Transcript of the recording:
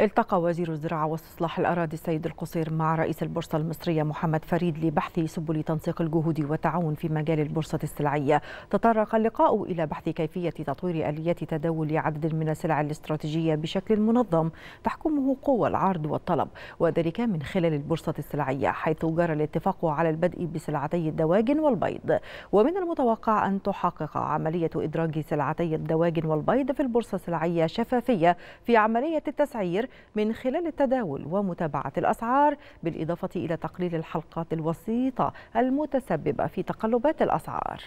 التقى وزير الزراعة واستصلاح الأراضي السيد القصير مع رئيس البورصة المصرية محمد فريد لبحث سبل تنسيق الجهود والتعاون في مجال البورصة السلعية تطرق اللقاء إلى بحث كيفية تطوير آليات تداول عدد من السلع الاستراتيجية بشكل منظم تحكمه قوى العرض والطلب وذلك من خلال البورصة السلعية حيث جرى الاتفاق على البدء بسلعتي الدواجن والبيض ومن المتوقع أن تحقق عملية إدراج سلعتي الدواجن والبيض في البورصة السلعية شفافية في عملية التسعير من خلال التداول ومتابعة الأسعار بالإضافة إلى تقليل الحلقات الوسيطة المتسببة في تقلبات الأسعار